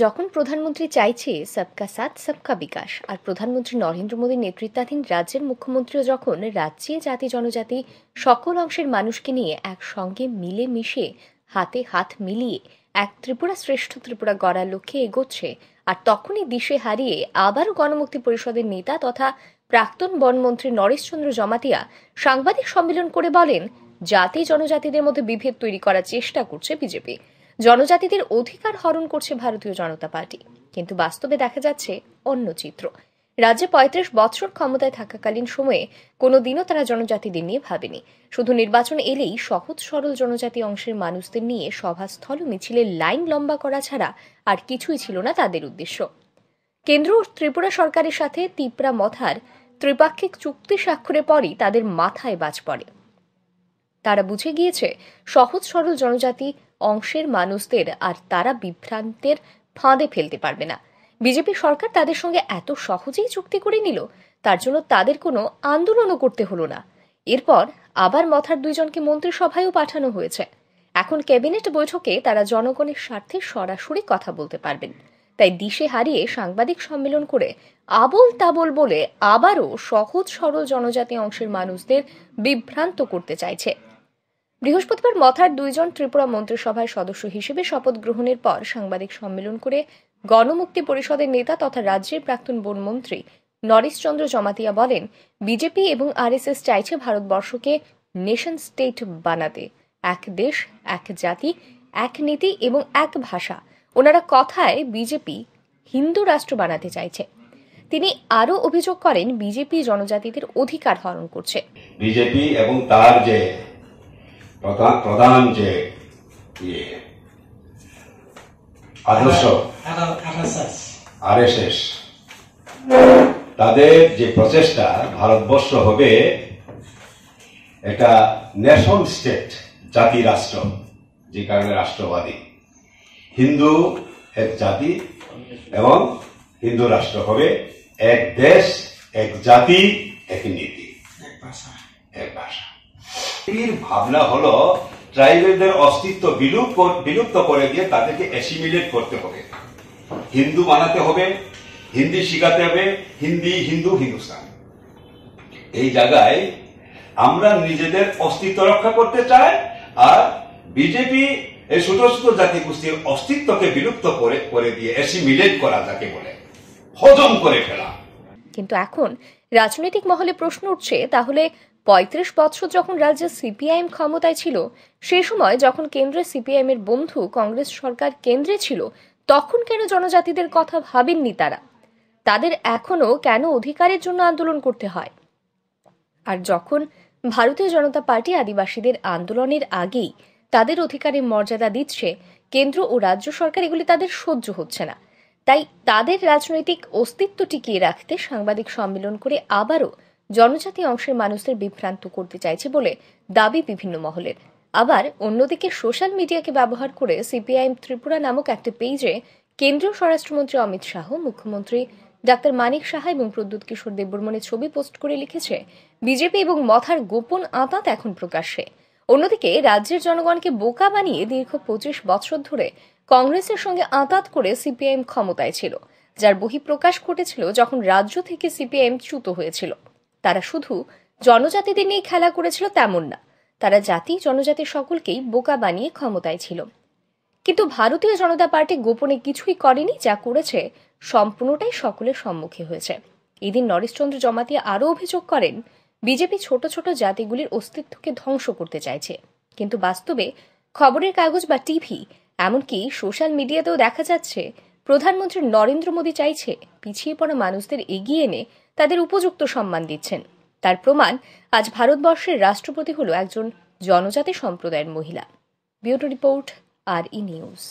যখন প্রধানমন্ত্রী চাইছে সবকা সাথ সবকা বিকাশ আর প্রধানমন্ত্রী নরেন্দ্র মোদীর নেতৃত্বাধীন রাজ্যের মুখ্যমন্ত্রীও যখন রাজ্যে জাতি জনজাতি সকল অংশের মানুষকে নিয়ে একসঙ্গে মিলে মিশে হাতে হাত মিলিয়ে এক ত্রিপুরা শ্রেষ্ঠ ত্রিপুরা গড়ার লক্ষ্যে এগোচ্ছে আর তখনই দিশে হারিয়ে আবারও গণমুক্তি পরিষদের নেতা তথা প্রাক্তন বনমন্ত্রী নরেশ চন্দ্র জমাতিয়া সাংবাদিক সম্মেলন করে বলেন জাতি জনজাতিদের মধ্যে বিভেদ তৈরি করার চেষ্টা করছে বিজেপি জনজাতিদের অধিকার হরণ করছে ভারতীয় জনতা পার্টি কিন্তু বাস্তবে দেখা যাচ্ছে অন্য চিত্র রাজ্যে পঁয়ত্রিশ বছর ক্ষমতায় থাকাকালীন সময়ে কোনোদিনও তারা জনজাতিদের নিয়ে ভাবেনি শুধু নির্বাচন এলেই সহজ সরল জনজাতি অংশের মানুষদের নিয়ে সভাস্থল মিছিলের লাইন লম্বা করা ছাড়া আর কিছুই ছিল না তাদের উদ্দেশ্য কেন্দ্র ত্রিপুরা সরকারের সাথে তিপ্রা মথার ত্রিপাক্ষিক চুক্তি স্বাক্ষরে পরই তাদের মাথায় বাজ পড়ে তারা বুঝে গিয়েছে সহজ সরল জনজাতি অংশের মানুষদের আর তারা বিভ্রান্তের ফাঁদে ফেলতে পারবে না বিজেপি সরকার তাদের সঙ্গে এত সহজেই চুক্তি করে নিল তার জন্য তাদের কোনো আন্দোলনও করতে হলো না এরপর আবার মথার দুইজনকে মন্ত্রিসভায়ও পাঠানো হয়েছে এখন ক্যাবিনেট বৈঠকে তারা জনগণের স্বার্থে সরাসরি কথা বলতে পারবেন তাই দিশে হারিয়ে সাংবাদিক সম্মেলন করে আবল তাবল বলে আবারও সহজ সরল জনজাতি অংশের মানুষদের বিভ্রান্ত করতে চাইছে বৃহস্পতিবার মথার দুইজন ত্রিপুরা মন্ত্রিসভায় সদস্য হিসেবে শপথ গ্রহণের পর সাংবাদিক সম্মেলন করে গণমুক্তি পরিষদের নেতা তথা রাজ্যের প্রাক্তন বনমন্ত্রী নরেশ চন্দ্র জমাতিয়া বলেন বিজেপি এবং আরএসএস চাইছে ভারতবর্ষকে নেশন স্টেট বানাতে এক দেশ এক জাতি এক নীতি এবং এক ভাষা ওনারা কথায় বিজেপি হিন্দু রাষ্ট্র বানাতে চাইছে তিনি আরও অভিযোগ করেন বিজেপি জনজাতিদের অধিকার হরণ করছে বিজেপি এবং তার যে প্রধান যে ইয়ে আদর্শ আরএসএস তাদের যে প্রচেষ্টা ভারতবর্ষ হবে এটা ন্যাশন স্টেট জাতি রাষ্ট্র যে কারণে রাষ্ট্রবাদী হিন্দু এক জাতি এবং হিন্দু রাষ্ট্র হবে এক দেশ এক জাতি এক নীতি এক ভাষা এর ভাবনা হল ট্রাইবেলদের অস্তিত্ব বিলুপ্ত করে দিয়ে তাদেরকে অ্যাসিমিলেট করতে হবে হিন্দু বানাতে হবে হিন্দি শিখাতে হবে হিন্দি হিন্দু হিন্দুস্তান এই জায়গায় আমরা নিজেদের অস্তিত্ব রক্ষা করতে চাই আর বিজেপি এই ছোট ছোট জাতি গোষ্ঠীর অস্তিত্বকে বিলুপ্ত করে করে দিয়ে অ্যাসিমিলেট করা যাকে বলে হজম করে ফেলা কিন্তু এখন রাজনৈতিক মহলে প্রশ্ন উঠছে তাহলে পঁয়ত্রিশ বছর যখন রাজ্যে সিপিআইএম ক্ষমতায় ছিল সে সময় যখন কেন্দ্রে এর বন্ধু কংগ্রেস সরকার কেন্দ্রে ছিল তখন কেন জনজাতিদের কথা ভাবেননি তারা তাদের এখনও কেন অধিকারের জন্য আন্দোলন করতে হয় আর যখন ভারতীয় জনতা পার্টি আদিবাসীদের আন্দোলনের আগেই তাদের অধিকারের মর্যাদা দিচ্ছে কেন্দ্র ও রাজ্য সরকার এগুলি তাদের সহ্য হচ্ছে না তাই তাদের রাজনৈতিক অস্তিত্ব টিকিয়ে রাখতে সাংবাদিক সম্মেলন করে আবারও জনজাতি অংশের মানুষদের বিভ্রান্ত করতে চাইছে বলে দাবি বিভিন্ন মহলের আবার অন্যদিকে সোশ্যাল মিডিয়াকে ব্যবহার করে সিপিআইএম ত্রিপুরা নামক একটি পেজে কেন্দ্রীয় স্বরাষ্ট্রমন্ত্রী অমিত শাহ মুখ্যমন্ত্রী ডাক্তার মানিক সাহা এবং প্রদ্যুৎ কিশোর দেববর্মনের ছবি পোস্ট করে লিখেছে বিজেপি এবং মথার গোপন আঁতাত এখন প্রকাশ্যে অন্যদিকে রাজ্যের জনগণকে বোকা বানিয়ে দীর্ঘ পঁচিশ বছর ধরে কংগ্রেসের সঙ্গে আঁতাত করে সিপিআইএম ক্ষমতায় ছিল যার বহিঃপ্রকাশ ঘটেছিল যখন রাজ্য থেকে সিপিআইএম চ্যুত হয়েছিল তারা শুধু জনজাতিদের নিয়ে খেলা করেছিল তেমন না তারা জাতি জনজাতি সকলকেই বোকা বানিয়ে ক্ষমতায় ছিল কিন্তু ভারতীয় জনতা পার্টি গোপনে কিছুই করেনি যা করেছে সম্পূর্ণটাই সকলের সম্মুখে হয়েছে এদিন নরেশচন্দ্র জমাতিয়া আরও অভিযোগ করেন বিজেপি ছোট ছোট জাতিগুলির অস্তিত্বকে ধ্বংস করতে চাইছে কিন্তু বাস্তবে খবরের কাগজ বা টিভি এমনকি সোশ্যাল মিডিয়াতেও দেখা যাচ্ছে প্রধানমন্ত্রী নরেন্দ্র মোদী চাইছে পিছিয়ে পড়া মানুষদের এগিয়ে এনে তাদের উপযুক্ত সম্মান দিচ্ছেন তার প্রমাণ আজ ভারতবর্ষের রাষ্ট্রপতি হল একজন জনজাতি সম্প্রদায়ের মহিলা বিউটো রিপোর্ট আর ই নিউজ